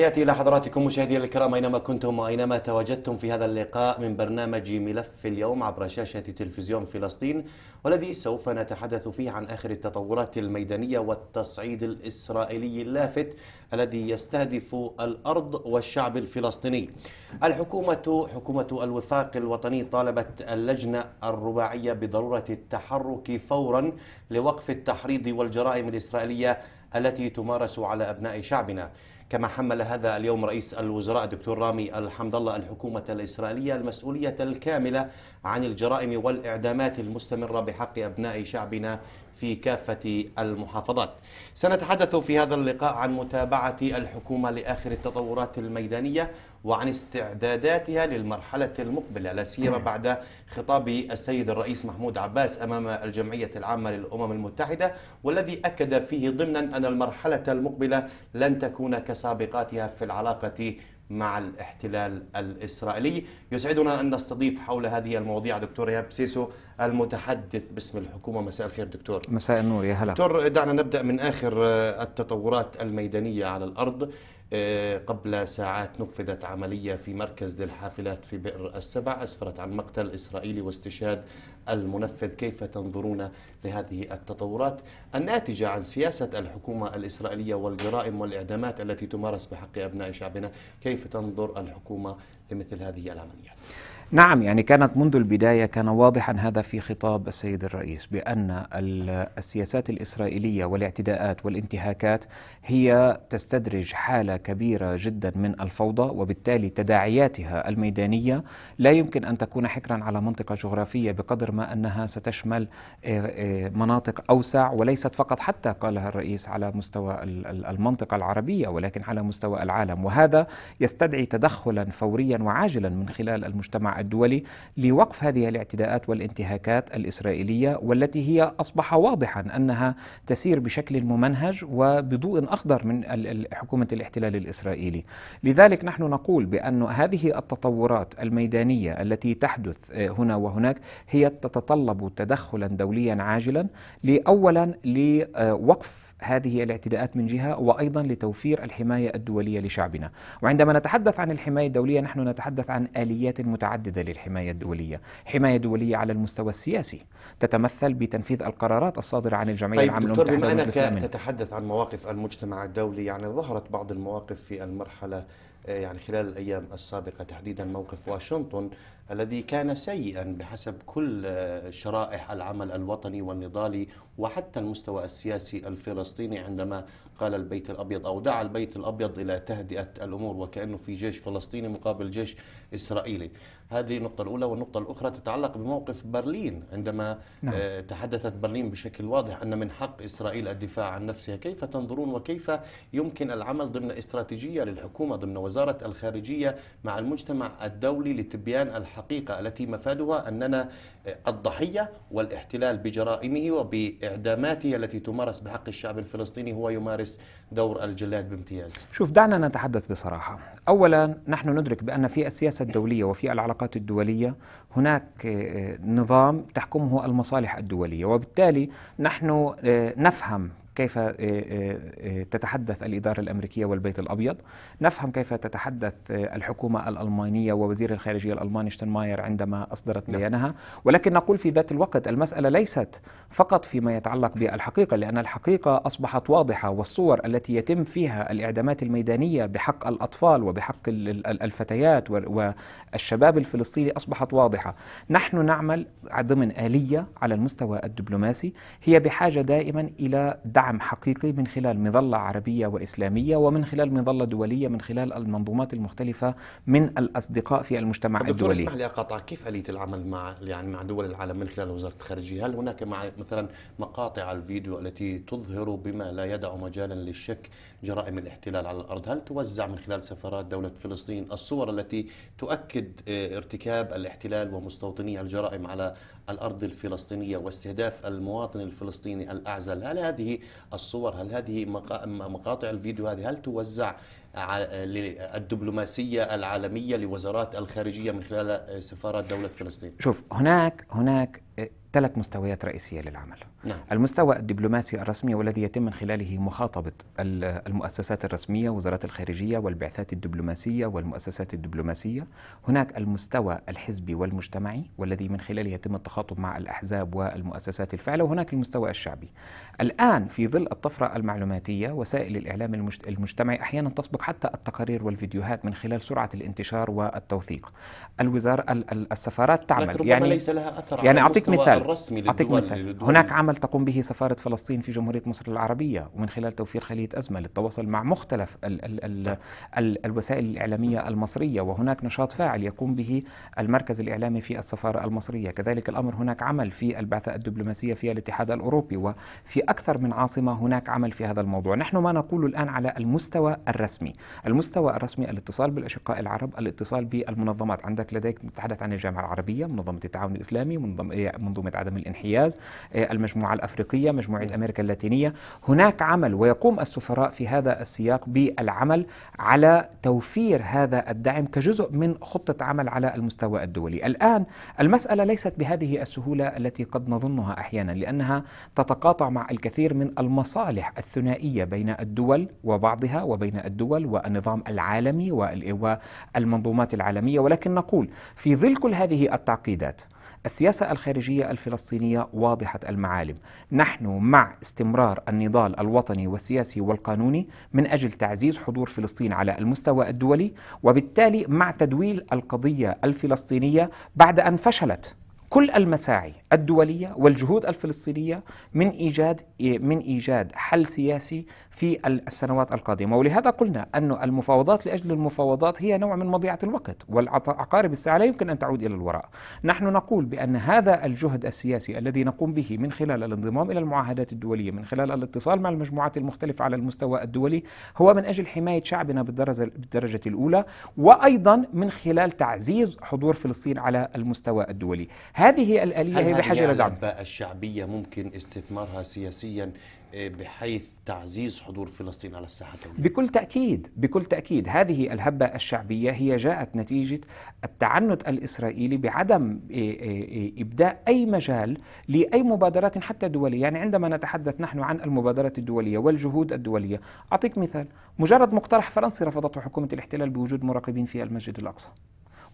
تحياتي إلى حضراتكم مشاهدي الكرام أينما كنتم وأينما تواجدتم في هذا اللقاء من برنامج ملف اليوم عبر شاشة تلفزيون فلسطين والذي سوف نتحدث فيه عن آخر التطورات الميدانية والتصعيد الإسرائيلي اللافت الذي يستهدف الأرض والشعب الفلسطيني الحكومة حكومة الوفاق الوطني طالبت اللجنة الرباعية بضرورة التحرك فورا لوقف التحريض والجرائم الإسرائيلية التي تمارس على أبناء شعبنا كما حمل هذا اليوم رئيس الوزراء دكتور رامي الحمد الله الحكومة الإسرائيلية المسؤولية الكاملة عن الجرائم والإعدامات المستمرة بحق أبناء شعبنا في كافة المحافظات سنتحدث في هذا اللقاء عن متابعة الحكومة لآخر التطورات الميدانية وعن استعداداتها للمرحلة المقبلة لسيما بعد خطاب السيد الرئيس محمود عباس أمام الجمعية العامة للأمم المتحدة والذي أكد فيه ضمنا أن المرحلة المقبلة لن تكون كسابقاتها في العلاقة مع الاحتلال الإسرائيلي يسعدنا أن نستضيف حول هذه المواضيع دكتور إيهاب سيسو المتحدث باسم الحكومة مساء الخير دكتور مساء النور يا هلا دكتور دعنا نبدأ من آخر آه، التطورات الميدانية على الأرض آه، قبل ساعات نفذت عملية في مركز للحافلات في بئر السبع أسفرت عن مقتل إسرائيلي واستشهاد المنفذ كيف تنظرون لهذه التطورات الناتجة عن سياسة الحكومة الإسرائيلية والجرائم والإعدامات التي تمارس بحق أبناء شعبنا كيف تنظر الحكومة لمثل هذه العمليات نعم يعني كانت منذ البدايه كان واضحا هذا في خطاب السيد الرئيس بان السياسات الاسرائيليه والاعتداءات والانتهاكات هي تستدرج حاله كبيره جدا من الفوضى وبالتالي تداعياتها الميدانيه لا يمكن ان تكون حكرا على منطقه جغرافيه بقدر ما انها ستشمل آه، آه، مناطق اوسع وليست فقط حتى قالها الرئيس على مستوى المنطقه العربيه ولكن على مستوى العالم وهذا يستدعي تدخلا فوريا وعاجلا من خلال المجتمع الدولي لوقف هذه الاعتداءات والانتهاكات الإسرائيلية والتي هي أصبح واضحا أنها تسير بشكل ممنهج وبضوء أخضر من حكومة الاحتلال الإسرائيلي لذلك نحن نقول بأن هذه التطورات الميدانية التي تحدث آه، هنا وهناك هي تتطلب تدخلا دوليا عاجلا لأولا لوقف هذه الاعتداءات من جهة وأيضا لتوفير الحماية الدولية لشعبنا وعندما نتحدث عن الحماية الدولية نحن نتحدث عن آليات متعددة للحماية الدولية حماية دولية على المستوى السياسي تتمثل بتنفيذ القرارات الصادرة عن الجمعية طيب العامة المتحدة بما أنك تتحدث عن مواقف المجتمع الدولي يعني ظهرت بعض المواقف في المرحلة آه، يعني خلال الأيام السابقة تحديدا موقف واشنطن الذي كان سيئا بحسب كل آه، شرائح العمل الوطني والنضالي وحتى المستوى السياسي الفلسطيني الفلسطيني عندما قال البيت الأبيض أو دعا البيت الأبيض إلى تهدئة الأمور وكأنه في جيش فلسطيني مقابل جيش إسرائيلي هذه النقطة الأولى والنقطة الأخرى تتعلق بموقف برلين عندما نعم. آه، تحدثت برلين بشكل واضح أن من حق إسرائيل الدفاع عن نفسها كيف تنظرون وكيف يمكن العمل ضمن استراتيجية للحكومة ضمن وزارة الخارجية مع المجتمع الدولي لتبيان الحقيقة التي مفادها أننا الضحية آه، والاحتلال بجرائمه وبإعداماته التي تمارس بحق الشعب الفلسطيني هو يمارس يمارس دور الجلاد بامتياز شوف دعنا نتحدث بصراحة أولا نحن ندرك بأن في السياسة الدولية وفي العلاقات الدولية هناك آه، نظام تحكمه المصالح الدولية وبالتالي نحن آه، نفهم كيف آه، آه، آه، تتحدث الإدارة الأمريكية والبيت الأبيض نفهم كيف تتحدث الحكومة الألمانية ووزير الخارجية الألماني شتنماير عندما أصدرت نعم. بيانها ولكن نقول في ذات الوقت المسألة ليست فقط فيما يتعلق بالحقيقة لأن الحقيقة أصبحت واضحة والصور التي يتم فيها الإعدامات الميدانية بحق الأطفال وبحق الفتيات والشباب الفلسطيني أصبحت واضحة نحن نعمل ضمن آلية على المستوى الدبلوماسي هي بحاجة دائما إلى دعم دعم حقيقي من خلال مظلة عربية وإسلامية ومن خلال مظلة دولية من خلال المنظومات المختلفة من الأصدقاء في المجتمع الدولي دكتور اسمح لي أقاطع كيف آلية العمل مع يعني مع دول العالم من خلال وزارة الخارجية هل هناك مع مثلا مقاطع الفيديو التي تظهر بما لا يدع مجالا للشك جرائم الاحتلال على الأرض هل توزع من خلال سفارات دولة فلسطين الصور التي تؤكد آه، ارتكاب الاحتلال ومستوطنيه الجرائم على الأرض الفلسطينية واستهداف المواطن الفلسطيني الأعزل هل هذه الصور هل هذه مقاطع الفيديو هذه هل توزع للدبلوماسية العالمية لوزارات الخارجية من خلال سفارات دولة فلسطين شوف هناك هناك ثلاث مستويات رئيسية للعمل نعم. المستوى الدبلوماسي الرسمي والذي يتم من خلاله مخاطبة المؤسسات الرسمية وزارات الخارجية والبعثات الدبلوماسية والمؤسسات الدبلوماسية هناك المستوى الحزبي والمجتمعي والذي من خلاله يتم التخاطب مع الأحزاب والمؤسسات الفاعلة وهناك المستوى الشعبي الآن في ظل الطفرة المعلوماتية وسائل الإعلام المجتمعي أحيانا تسبق حتى التقارير والفيديوهات من خلال سرعة الانتشار والتوثيق الوزارة السفارات تعمل يعني ليس لها أثر يعني أعطيك مثال الرسمي أعطيك مثال هناك عمل تقوم به سفارة فلسطين في جمهورية مصر العربية ومن خلال توفير خلية أزمة للتواصل مع مختلف ال ال الـ الـ الوسائل الإعلامية المصرية وهناك نشاط فاعل يقوم به المركز الإعلامي في السفارة المصرية كذلك الأمر هناك عمل في البعثة الدبلوماسية في الاتحاد الأوروبي وفي أكثر من عاصمة هناك عمل في هذا الموضوع نحن ما نقول الآن على المستوى الرسمي المستوى الرسمي الاتصال بالأشقاء العرب الاتصال بالمنظمات عندك لديك نتحدث عن الجامعة العربية منظمة التعاون الإسلامي منظمة منظمة عدم الانحياز آه، المجموعة الأفريقية مجموعة أمريكا اللاتينية هناك عمل ويقوم السفراء في هذا السياق بالعمل على توفير هذا الدعم كجزء من خطة عمل على المستوى الدولي الآن المسألة ليست بهذه السهولة التي قد نظنها أحيانا لأنها تتقاطع مع الكثير من المصالح الثنائية بين الدول وبعضها وبين الدول والنظام العالمي والمنظومات العالمية ولكن نقول في ظل كل هذه التعقيدات السياسة الخارجية الفلسطينية واضحة المعالم نحن مع استمرار النضال الوطني والسياسي والقانوني من أجل تعزيز حضور فلسطين على المستوى الدولي وبالتالي مع تدويل القضية الفلسطينية بعد أن فشلت كل المساعي الدوليه والجهود الفلسطينيه من ايجاد من ايجاد حل سياسي في السنوات القادمه ولهذا قلنا ان المفاوضات لاجل المفاوضات هي نوع من مضيعه الوقت والعقارب الساعه لا يمكن ان تعود الى الوراء نحن نقول بان هذا الجهد السياسي الذي نقوم به من خلال الانضمام الى المعاهدات الدوليه من خلال الاتصال مع المجموعات المختلفه على المستوى الدولي هو من اجل حمايه شعبنا بالدرجه بالدرجه الاولى وايضا من خلال تعزيز حضور فلسطين على المستوى الدولي هذه الآلية هي بحاجة هذه لدعم الشعبية ممكن استثمارها سياسيا آه، بحيث تعزيز حضور فلسطين على الساحة الدولية بكل تأكيد بكل تأكيد هذه الهبة الشعبية هي جاءت نتيجة التعنت الإسرائيلي بعدم آه، آه، إبداء أي مجال لأي مبادرات حتى دولية يعني عندما نتحدث نحن عن المبادرات الدولية والجهود الدولية أعطيك مثال مجرد مقترح فرنسي رفضته حكومة الاحتلال بوجود مراقبين في المسجد الأقصى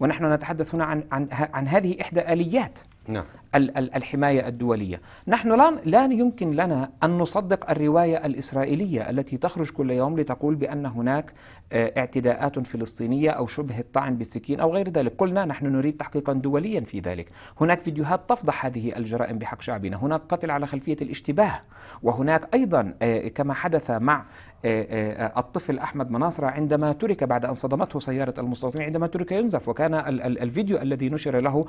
ونحن نتحدث هنا عن عن, عن هذه إحدى آليات نعم. الحماية الدولية نحن لا, لا يمكن لنا أن نصدق الرواية الإسرائيلية التي تخرج كل يوم لتقول بأن هناك آه، اعتداءات فلسطينية أو شبه الطعن بالسكين أو غير ذلك قلنا نحن نريد تحقيقا دوليا في ذلك هناك فيديوهات تفضح هذه الجرائم بحق شعبنا هناك قتل على خلفية الاشتباه وهناك أيضا آه، كما حدث مع آه، آه، الطفل أحمد مناصرة عندما ترك بعد أن صدمته سيارة المستوطنين عندما ترك ينزف وكان الفيديو الذي نشر له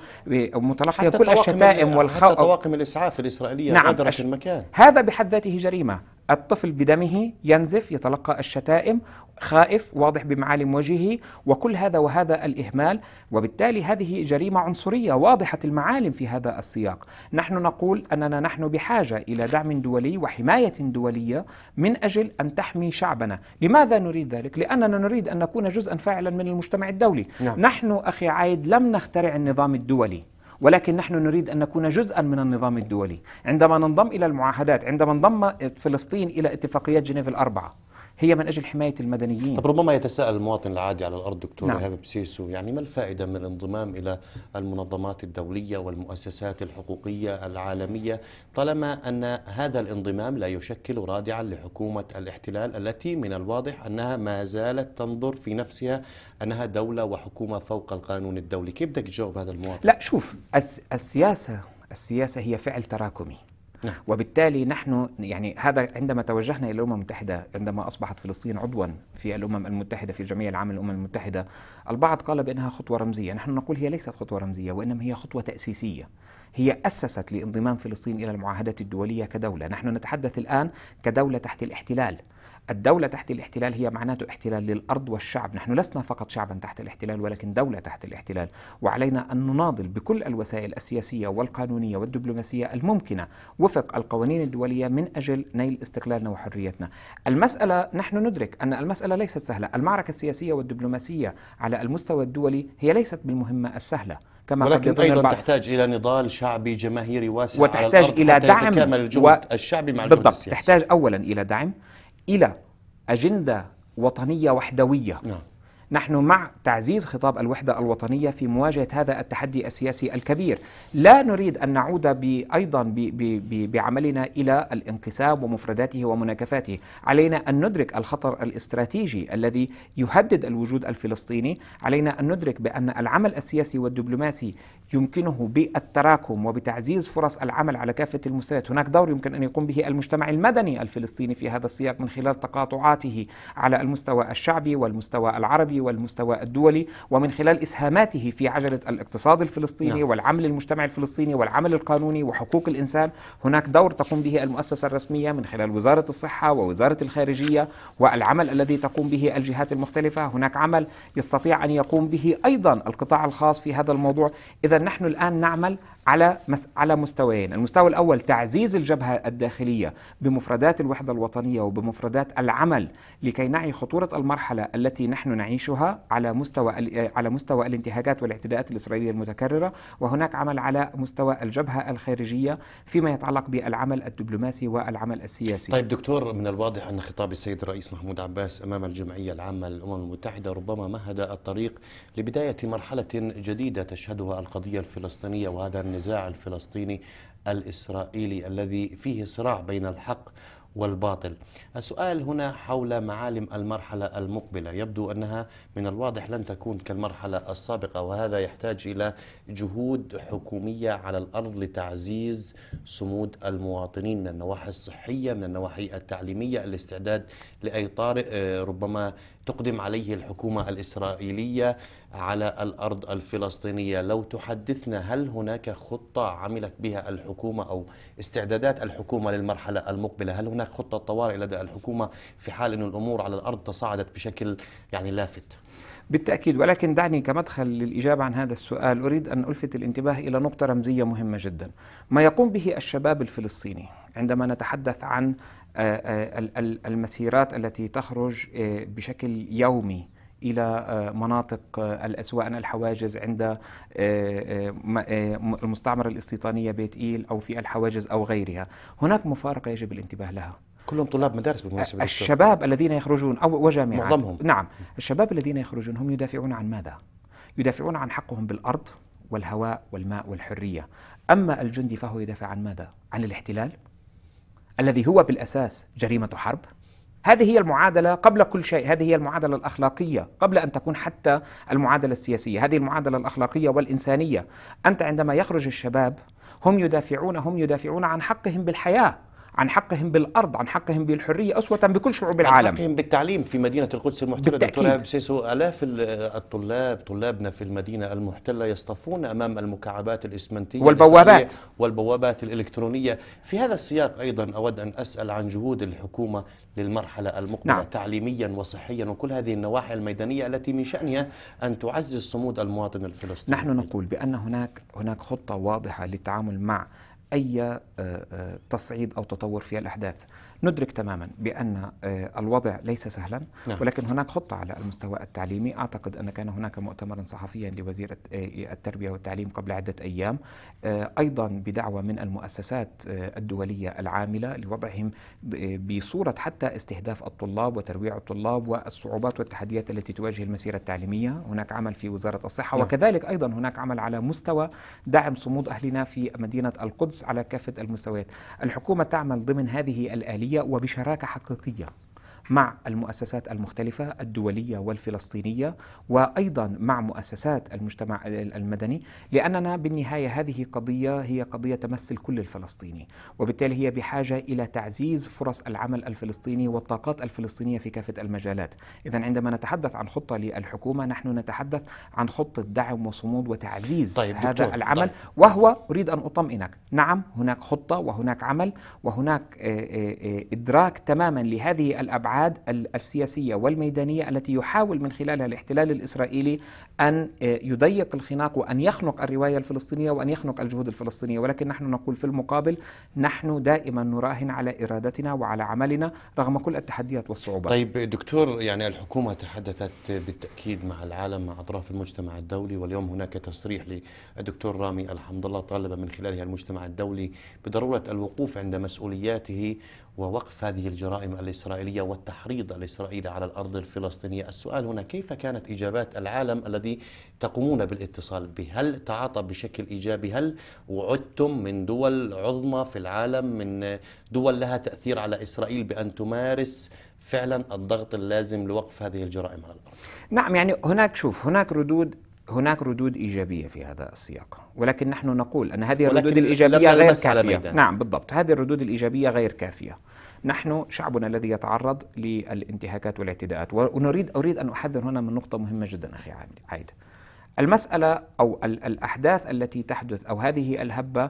متلقي كل الشتائم والخوف حتى طواقم الإسعاف الإسرائيلية نعم غادرت المكان هذا بحد ذاته جريمة الطفل بدمه ينزف يتلقى الشتائم خائف واضح بمعالم وجهه وكل هذا وهذا الإهمال وبالتالي هذه جريمة عنصرية واضحة المعالم في هذا السياق نحن نقول أننا نحن بحاجة إلى دعم دولي وحماية دولية من أجل أن تحمي شعبنا لماذا نريد ذلك؟ لأننا نريد أن نكون جزءا فاعلا من المجتمع الدولي نعم. نحن أخي عايد لم نخترع النظام الدولي ولكن نحن نريد أن نكون جزءا من النظام الدولي عندما ننضم إلى المعاهدات عندما انضمت فلسطين إلى اتفاقيات جنيف الأربعة هي من أجل حماية المدنيين طب ربما يتساءل المواطن العادي على الأرض دكتور نعم. بسيسو يعني ما الفائدة من الانضمام إلى المنظمات الدولية والمؤسسات الحقوقية العالمية طالما أن هذا الانضمام لا يشكل رادعا لحكومة الاحتلال التي من الواضح أنها ما زالت تنظر في نفسها أنها دولة وحكومة فوق القانون الدولي كيف بدك تجاوب هذا المواطن؟ لا شوف السياسة السياسة هي فعل تراكمي نعم. وبالتالي نحن يعني هذا عندما توجهنا إلى الأمم المتحدة عندما أصبحت فلسطين عضوا في الأمم المتحدة في جميع العام الأمم المتحدة البعض قال بأنها خطوة رمزية نحن نقول هي ليست خطوة رمزية وإنما هي خطوة تأسيسية هي أسست لانضمام فلسطين إلى المعاهدات الدولية كدولة نحن نتحدث الآن كدولة تحت الاحتلال الدولة تحت الاحتلال هي معناته احتلال للأرض والشعب نحن لسنا فقط شعبا تحت الاحتلال ولكن دولة تحت الاحتلال وعلينا أن نناضل بكل الوسائل السياسية والقانونية والدبلوماسية الممكنة وفق القوانين الدولية من أجل نيل استقلالنا وحريتنا المسألة نحن ندرك أن المسألة ليست سهلة المعركة السياسية والدبلوماسية على المستوى الدولي هي ليست بالمهمة السهلة كما ولكن ايضا البعض. تحتاج الى نضال شعبي جماهيري واسع وتحتاج على الأرض الى حتى دعم الجهد و... الشعبي مع بالضبط الجهد السياسي. تحتاج اولا الى دعم إلى أجندة وطنية وحدوية نعم. نحن مع تعزيز خطاب الوحدة الوطنية في مواجهة هذا التحدي السياسي الكبير لا نريد أن نعود أيضا بعملنا إلى الانقسام ومفرداته ومناكفاته علينا أن ندرك الخطر الاستراتيجي الذي يهدد الوجود الفلسطيني علينا أن ندرك بأن العمل السياسي والدبلوماسي يمكنه بالتراكم وبتعزيز فرص العمل على كافة المستويات هناك دور يمكن أن يقوم به المجتمع المدني الفلسطيني في هذا السياق من خلال تقاطعاته على المستوى الشعبي والمستوى العربي والمستوى الدولي ومن خلال إسهاماته في عجلة الاقتصاد الفلسطيني نعم. والعمل المجتمع الفلسطيني والعمل القانوني وحقوق الإنسان هناك دور تقوم به المؤسسة الرسمية من خلال وزارة الصحة ووزارة الخارجية والعمل الذي تقوم به الجهات المختلفة هناك عمل يستطيع أن يقوم به أيضا القطاع الخاص في هذا الموضوع إذا نحن الآن نعمل على مس على مستويين، المستوى الاول تعزيز الجبهه الداخليه بمفردات الوحده الوطنيه وبمفردات العمل لكي نعي خطوره المرحله التي نحن نعيشها على مستوى على مستوى الانتهاكات والاعتداءات الاسرائيليه المتكرره، وهناك عمل على مستوى الجبهه الخارجيه فيما يتعلق بالعمل الدبلوماسي والعمل السياسي. طيب دكتور من الواضح ان خطاب السيد الرئيس محمود عباس امام الجمعيه العامه للامم المتحده ربما مهد الطريق لبدايه مرحله جديده تشهدها القضيه الفلسطينيه وهذا النزاع الفلسطيني الإسرائيلي الذي فيه صراع بين الحق والباطل السؤال هنا حول معالم المرحلة المقبلة يبدو أنها من الواضح لن تكون كالمرحلة السابقة وهذا يحتاج إلى جهود حكومية على الأرض لتعزيز صمود المواطنين من النواحي الصحية من النواحي التعليمية الاستعداد لأي طارئ آه، ربما تقدم عليه الحكومة الإسرائيلية على الأرض الفلسطينية لو تحدثنا هل هناك خطة عملت بها الحكومة أو استعدادات الحكومة للمرحلة المقبلة هل هناك خطة طوارئ لدى الحكومة في حال أن الأمور على الأرض تصاعدت بشكل يعني لافت بالتأكيد ولكن دعني كمدخل للإجابة عن هذا السؤال أريد أن ألفت الانتباه إلى نقطة رمزية مهمة جدا ما يقوم به الشباب الفلسطيني عندما نتحدث عن آه، آه، المسيرات التي تخرج آه، بشكل يومي الى مناطق الاسواق الحواجز عند المستعمره الاستيطانيه بيت ايل او في الحواجز او غيرها، هناك مفارقه يجب الانتباه لها. كلهم طلاب مدارس بالمناسبه الشباب دكتور. الذين يخرجون او وجامعات معظمهم نعم، الشباب الذين يخرجون هم يدافعون عن ماذا؟ يدافعون عن حقهم بالارض والهواء والماء والحريه، اما الجندي فهو يدافع عن ماذا؟ عن الاحتلال؟ الذي هو بالاساس جريمه حرب هذه هي المعادله قبل كل شيء هذه هي المعادله الاخلاقيه قبل ان تكون حتى المعادله السياسيه هذه المعادله الاخلاقيه والانسانيه انت عندما يخرج الشباب هم يدافعون هم يدافعون عن حقهم بالحياه عن حقهم بالارض عن حقهم بالحريه اسوه بكل شعوب العالم عن حقهم بالتعليم في مدينه القدس المحتله دكتور سيسو الاف الطلاب طلابنا في المدينه المحتله يصطفون امام المكعبات الاسمنتيه والبوابات والبوابات الالكترونيه في هذا السياق ايضا اود ان اسال عن جهود الحكومه للمرحله المقبله نعم. تعليميا وصحيا وكل هذه النواحي الميدانيه التي من شانها ان تعزز صمود المواطن الفلسطيني نحن نقول بان هناك هناك خطه واضحه للتعامل مع أي آه، آه، تصعيد أو تطور في الأحداث ندرك تماما بأن آه، الوضع ليس سهلا نعم. ولكن هناك خطة على المستوى التعليمي أعتقد أن كان هناك مؤتمرا صحفيا لوزير آه، التربية والتعليم قبل عدة أيام آه، أيضا بدعوة من المؤسسات الدولية العاملة لوضعهم بصورة حتى استهداف الطلاب وترويع الطلاب والصعوبات والتحديات التي تواجه المسيرة التعليمية هناك عمل في وزارة الصحة نعم. وكذلك أيضا هناك عمل على مستوى دعم صمود أهلنا في مدينة القدس على كافة المستويات الحكومة تعمل ضمن هذه الآلية عملية وبشراكة حقيقية مع المؤسسات المختلفة الدولية والفلسطينية وأيضا مع مؤسسات المجتمع المدني لأننا بالنهاية هذه قضية هي قضية تمثل كل الفلسطيني وبالتالي هي بحاجة إلى تعزيز فرص العمل الفلسطيني والطاقات الفلسطينية في كافة المجالات إذا عندما نتحدث عن خطة للحكومة نحن نتحدث عن خطة دعم وصمود وتعزيز طيب هذا دكتور. العمل طيب. وهو أريد أن أطمئنك نعم هناك خطة وهناك عمل وهناك آه، آه، آه، إدراك تماما لهذه الأبعاد الابعاد السياسيه والميدانيه التي يحاول من خلالها الاحتلال الاسرائيلي ان آه، يضيق الخناق وان يخنق الروايه الفلسطينيه وان يخنق الجهود الفلسطينيه ولكن نحن نقول في المقابل نحن دائما نراهن على ارادتنا وعلى عملنا رغم كل التحديات والصعوبات. طيب دكتور يعني الحكومه تحدثت بالتاكيد مع العالم مع اطراف المجتمع الدولي واليوم هناك تصريح للدكتور رامي الحمد الله طالب من خلالها المجتمع الدولي بضروره الوقوف عند مسؤولياته ووقف هذه الجرائم الإسرائيلية والتحريض الإسرائيلي على الأرض الفلسطينية السؤال هنا كيف كانت إجابات العالم الذي تقومون بالاتصال به هل تعاطى بشكل إيجابي هل وعدتم من دول عظمى في العالم من دول لها تأثير على إسرائيل بأن تمارس فعلا الضغط اللازم لوقف هذه الجرائم على الأرض نعم يعني هناك شوف هناك ردود هناك ردود إيجابية في هذا السياق ولكن نحن نقول أن هذه الردود الإيجابية غير كافية نعم بالضبط هذه الردود الإيجابية غير كافية نحن شعبنا الذي يتعرض للانتهاكات والاعتداءات ونريد أريد أن أحذر هنا من نقطة مهمة جدا أخي عايد المسألة أو الأحداث التي تحدث أو هذه الهبة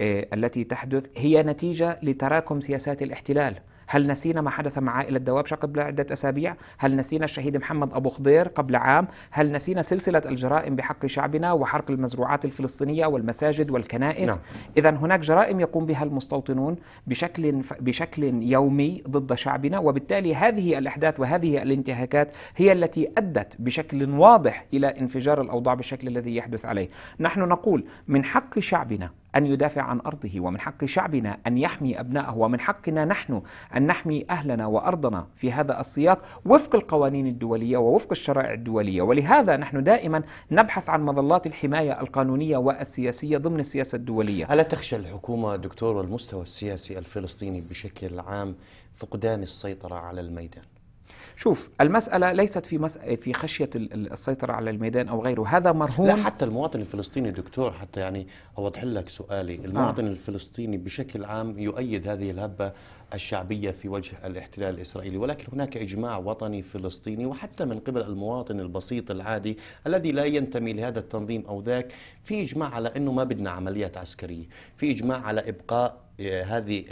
آه، التي تحدث هي نتيجة لتراكم سياسات الاحتلال هل نسينا ما حدث مع عائلة دوابشة قبل عدة أسابيع هل نسينا الشهيد محمد أبو خضير قبل عام هل نسينا سلسلة الجرائم بحق شعبنا وحرق المزروعات الفلسطينية والمساجد والكنائس نعم. إذا هناك جرائم يقوم بها المستوطنون بشكل, بشكل يومي ضد شعبنا وبالتالي هذه الأحداث وهذه الانتهاكات هي التي أدت بشكل واضح إلى انفجار الأوضاع بالشكل الذي يحدث عليه نحن نقول من حق شعبنا أن يدافع عن أرضه ومن حق شعبنا أن يحمي أبنائه ومن حقنا نحن أن نحمي أهلنا وأرضنا في هذا السياق وفق القوانين الدولية ووفق الشرائع الدولية ولهذا نحن دائما نبحث عن مظلات الحماية القانونية والسياسية ضمن السياسة الدولية ألا تخشى الحكومة دكتور والمستوى السياسي الفلسطيني بشكل عام فقدان السيطرة على الميدان؟ شوف المسألة ليست في مس... في خشية السيطرة على الميدان أو غيره هذا مرهون لا حتى المواطن الفلسطيني دكتور حتى يعني أوضح لك سؤالي آه. المواطن آه. الفلسطيني بشكل عام يؤيد هذه الهبة الشعبية في وجه الاحتلال الإسرائيلي ولكن هناك إجماع وطني فلسطيني وحتى من قبل المواطن البسيط العادي الذي لا ينتمي لهذا التنظيم أو ذاك في إجماع على أنه ما بدنا عمليات عسكرية في إجماع على إبقاء آه، هذه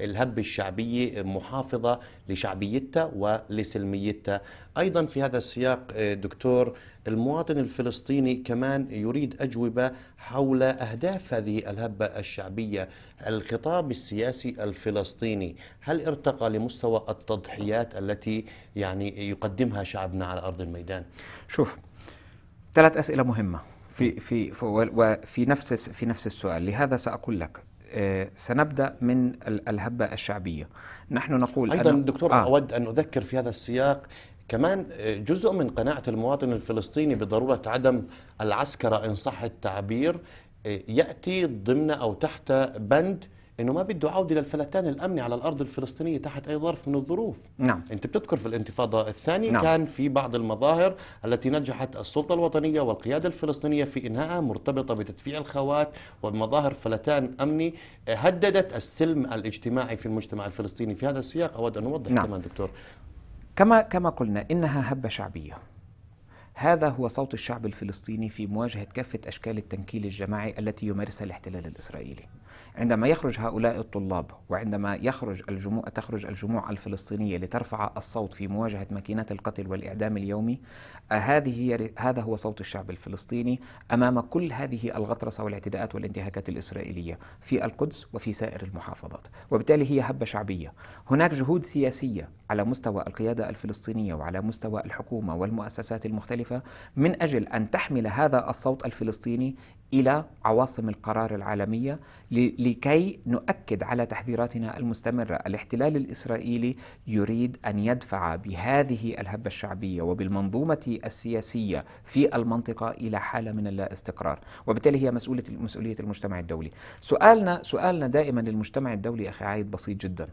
الهبة الشعبية محافظة لشعبيتها ولسلميتها أيضا في هذا السياق آه، دكتور المواطن الفلسطيني كمان يريد أجوبة حول أهداف هذه الهبة الشعبية الخطاب السياسي الفلسطيني هل ارتقى لمستوى التضحيات التي يعني يقدمها شعبنا على أرض الميدان شوف ثلاث أسئلة مهمة في في وفي نفس في نفس السؤال لهذا سأقول لك آه، سنبدأ من الهبة الشعبية نحن نقول أيضا دكتور آه أود أن أذكر في هذا السياق كمان آه، جزء من قناعة المواطن الفلسطيني بضرورة عدم العسكرة إن صح التعبير آه، يأتي ضمن أو تحت بند انه ما بده عوده للفلتان الامني على الارض الفلسطينيه تحت اي ظرف من الظروف نعم انت بتذكر في الانتفاضه الثانيه نعم. كان في بعض المظاهر التي نجحت السلطه الوطنيه والقياده الفلسطينيه في انهائها مرتبطه بتدفيع الخوات ومظاهر فلتان امني آه، هددت السلم الاجتماعي في المجتمع الفلسطيني في هذا السياق اود ان اوضح نعم. كمان دكتور كما كما قلنا انها هبه شعبيه هذا هو صوت الشعب الفلسطيني في مواجهه كافه اشكال التنكيل الجماعي التي يمارسها الاحتلال الاسرائيلي عندما يخرج هؤلاء الطلاب وعندما يخرج الجموع تخرج الجموع الفلسطينية لترفع الصوت في مواجهة ماكينات القتل والإعدام اليومي هذه هي هذا هو صوت الشعب الفلسطيني أمام كل هذه الغطرسة والاعتداءات والانتهاكات الإسرائيلية في القدس وفي سائر المحافظات وبالتالي هي هبة شعبية هناك جهود سياسية على مستوى القيادة الفلسطينية وعلى مستوى الحكومة والمؤسسات المختلفة من أجل أن تحمل هذا الصوت الفلسطيني الى عواصم القرار العالميه لكي نؤكد على تحذيراتنا المستمره، الاحتلال الاسرائيلي يريد ان يدفع بهذه الهبه الشعبيه وبالمنظومه السياسيه في المنطقه الى حاله من اللا استقرار، وبالتالي هي مسؤوليه مسؤوليه المجتمع الدولي. سؤالنا سؤالنا دائما للمجتمع الدولي اخي عايد بسيط جدا.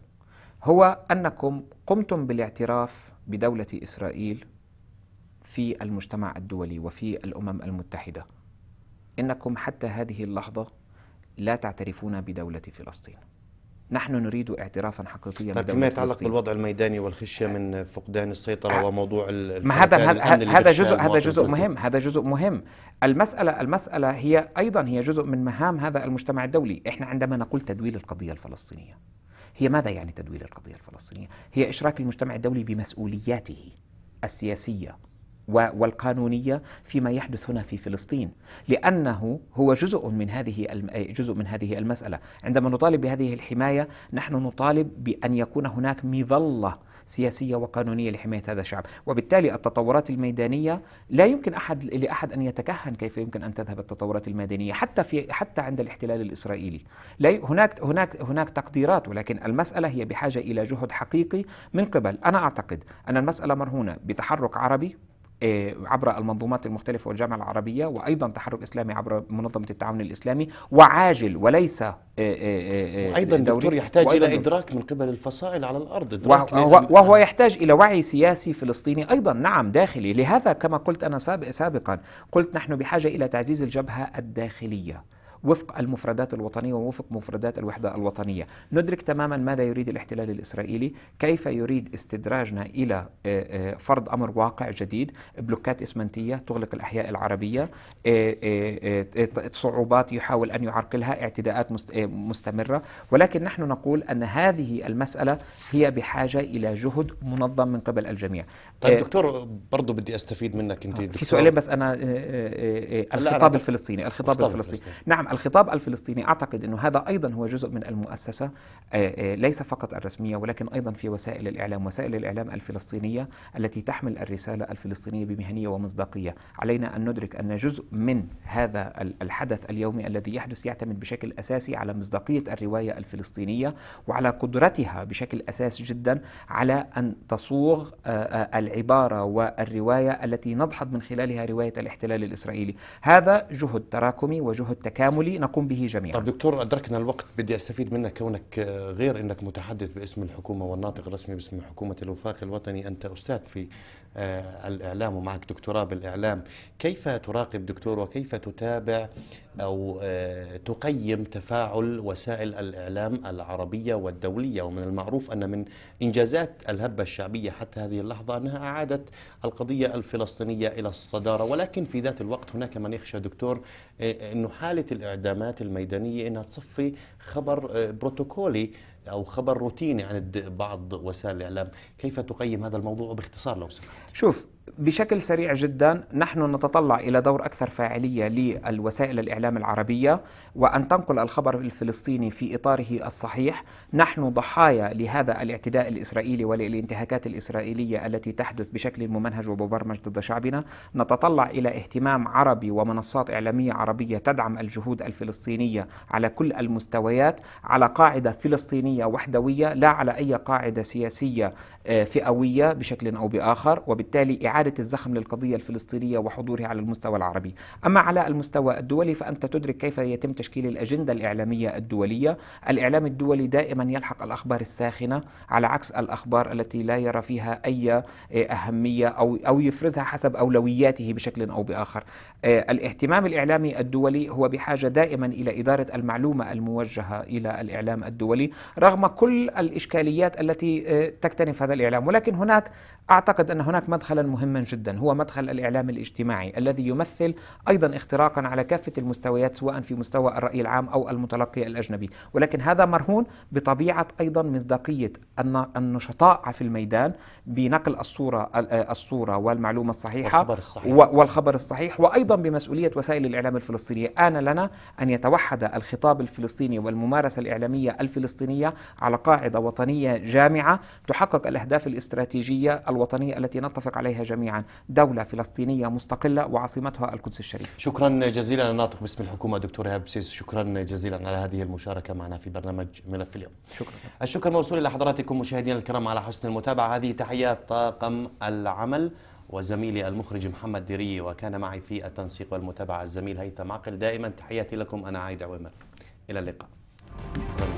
هو انكم قمتم بالاعتراف بدوله اسرائيل في المجتمع الدولي وفي الامم المتحده. إنكم حتى هذه اللحظة لا تعترفون بدولة فلسطين نحن نريد اعترافا حقيقيا طيب فيما يتعلق بالوضع الميداني والخشيه من فقدان السيطره آه. وموضوع ما هذا هذا جزء هذا جزء مهم هذا جزء مهم المساله المساله هي ايضا هي جزء من مهام هذا المجتمع الدولي احنا عندما نقول تدويل القضيه الفلسطينيه هي ماذا يعني تدويل القضيه الفلسطينيه هي اشراك المجتمع الدولي بمسؤولياته السياسيه والقانونيه فيما يحدث هنا في فلسطين لانه هو جزء من هذه جزء من هذه المساله عندما نطالب بهذه الحمايه نحن نطالب بان يكون هناك مظله سياسيه وقانونيه لحمايه هذا الشعب، وبالتالي التطورات الميدانيه لا يمكن احد لاحد ان يتكهن كيف يمكن ان تذهب التطورات الميدانيه حتى في حتى عند الاحتلال الاسرائيلي. لا هناك هناك هناك تقديرات ولكن المساله هي بحاجه الى جهد حقيقي من قبل، انا اعتقد ان المساله مرهونه بتحرك عربي آه، عبر المنظومات المختلفة والجامعة العربية وأيضا تحرك إسلامي عبر منظمة التعاون الإسلامي وعاجل وليس آه، آه، وأيضا دكتور يحتاج إلى إدراك من قبل الفصائل على الأرض وهو, وهو يحتاج إلى وعي سياسي فلسطيني أيضا نعم داخلي لهذا كما قلت أنا سابقا قلت نحن بحاجة إلى تعزيز الجبهة الداخلية وفق المفردات الوطنية ووفق مفردات الوحدة الوطنية ندرك تماما ماذا يريد الاحتلال الإسرائيلي كيف يريد استدراجنا إلى آه، آه، فرض أمر واقع جديد بلوكات إسمنتية تغلق الأحياء العربية آه، صعوبات يحاول أن يعرقلها اعتداءات مستمرة ولكن نحن نقول أن هذه المسألة هي بحاجة إلى جهد منظم من قبل الجميع طيب دكتور برضو بدي أستفيد منك أنت في سؤالين بس أنا الخطاب الفلسطيني الخطاب الفلسطيني نعم الخطاب الفلسطيني أعتقد أنه هذا أيضا هو جزء من المؤسسة آه، آه، ليس فقط الرسمية ولكن أيضا في وسائل الإعلام وسائل الإعلام الفلسطينية التي تحمل الرسالة الفلسطينية بمهنية ومصداقية علينا أن ندرك أن جزء من هذا الحدث اليومي الذي يحدث يعتمد بشكل أساسي على مصداقية الرواية الفلسطينية وعلى قدرتها بشكل أساسي جدا على أن تصوغ آه، العبارة والرواية التي نضحض من خلالها رواية الاحتلال الإسرائيلي هذا جهد تراكمي وجهد تكامل التعاملي نقوم به جميعا طب دكتور أدركنا الوقت بدي أستفيد منك كونك غير أنك متحدث باسم الحكومة والناطق الرسمي باسم حكومة الوفاق الوطني أنت أستاذ في آه، الإعلام ومعك دكتوراه بالإعلام كيف تراقب دكتور وكيف تتابع أو آه، تقيم تفاعل وسائل الإعلام العربية والدولية ومن المعروف أن من إنجازات الهبة الشعبية حتى هذه اللحظة أنها أعادت القضية الفلسطينية إلى الصدارة ولكن في ذات الوقت هناك من يخشى دكتور آه، أن حالة الإعدامات الميدانية أنها تصفي خبر آه، بروتوكولي أو خبر روتيني عن بعض وسائل الإعلام كيف تقيم هذا الموضوع باختصار لو سمحت شوف بشكل سريع جدا نحن نتطلع الى دور اكثر فاعليه للوسائل الاعلام العربيه وان تنقل الخبر الفلسطيني في اطاره الصحيح، نحن ضحايا لهذا الاعتداء الاسرائيلي وللانتهاكات الاسرائيليه التي تحدث بشكل ممنهج ومبرمج ضد شعبنا، نتطلع الى اهتمام عربي ومنصات اعلاميه عربيه تدعم الجهود الفلسطينيه على كل المستويات على قاعده فلسطينيه وحدويه لا على اي قاعده سياسيه آه، فئوية بشكل أو بآخر وبالتالي إعادة الزخم للقضية الفلسطينية وحضورها على المستوى العربي أما على المستوى الدولي فأنت تدرك كيف يتم تشكيل الأجندة الإعلامية الدولية الإعلام الدولي دائما يلحق الأخبار الساخنة على عكس الأخبار التي لا يرى فيها أي آه، أهمية أو, أو يفرزها حسب أولوياته بشكل أو بآخر آه، الاهتمام الإعلامي الدولي هو بحاجة دائما إلى إدارة المعلومة الموجهة إلى الإعلام الدولي رغم كل الإشكاليات التي تكتنف هذا الإعلام ولكن هناك أعتقد أن هناك مدخلا مهما جدا هو مدخل الإعلام الاجتماعي الذي يمثل أيضا اختراقا على كافة المستويات سواء في مستوى الرأي العام أو المتلقي الأجنبي ولكن هذا مرهون بطبيعة أيضا مصداقية النشطاء في الميدان بنقل الصورة الصورة والمعلومة الصحيحة والخبر الصحيح, والخبر الصحيح وأيضا بمسؤولية وسائل الإعلام الفلسطينية آن لنا أن يتوحد الخطاب الفلسطيني والممارسة الإعلامية الفلسطينية على قاعدة وطنية جامعة تحقق الأهداف الأهداف الاستراتيجية الوطنية التي نتفق عليها جميعا دولة فلسطينية مستقلة وعاصمتها القدس الشريف شكرا جزيلا الناطق باسم الحكومة دكتور إيهاب سيس شكرا جزيلا على هذه المشاركة معنا في برنامج ملف اليوم شكرا الشكر موصول إلى حضراتكم مشاهدينا الكرام على حسن المتابعة هذه تحيات طاقم العمل وزميلي المخرج محمد ديري وكان معي في التنسيق والمتابعة الزميل هيثم عقل دائما تحياتي لكم أنا عايد عويمر إلى اللقاء